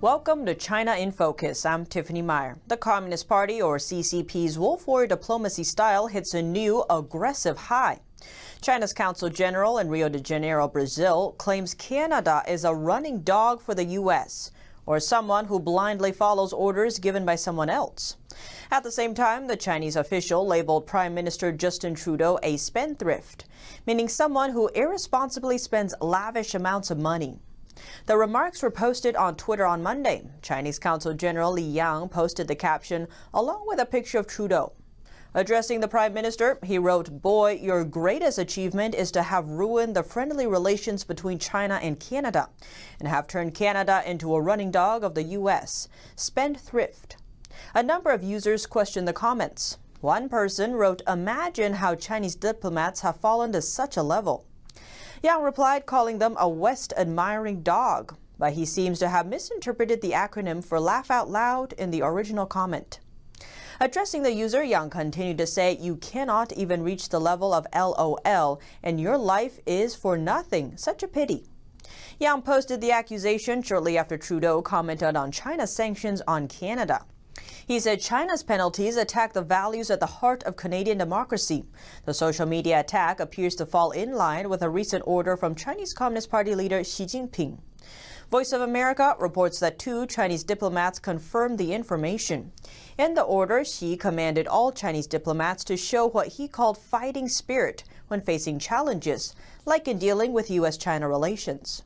Welcome to China in Focus. I'm Tiffany Meyer. The Communist Party, or CCP's Wolf war diplomacy style, hits a new aggressive high. China's Consul General in Rio de Janeiro, Brazil, claims Canada is a running dog for the U.S., or someone who blindly follows orders given by someone else. At the same time, the Chinese official labeled Prime Minister Justin Trudeau a spendthrift, meaning someone who irresponsibly spends lavish amounts of money. The remarks were posted on Twitter on Monday. Chinese Consul General Li Yang posted the caption along with a picture of Trudeau. Addressing the Prime Minister, he wrote, Boy, your greatest achievement is to have ruined the friendly relations between China and Canada and have turned Canada into a running dog of the U.S. Spendthrift. A number of users questioned the comments. One person wrote, Imagine how Chinese diplomats have fallen to such a level. Yang replied, calling them a West admiring dog. But he seems to have misinterpreted the acronym for laugh out loud in the original comment. Addressing the user, Yang continued to say, You cannot even reach the level of LOL, and your life is for nothing. Such a pity. Yang posted the accusation shortly after Trudeau commented on China's sanctions on Canada. He said China's penalties attack the values at the heart of Canadian democracy. The social media attack appears to fall in line with a recent order from Chinese Communist Party leader Xi Jinping. Voice of America reports that two Chinese diplomats confirmed the information. In the order, Xi commanded all Chinese diplomats to show what he called fighting spirit when facing challenges, like in dealing with U.S. China relations.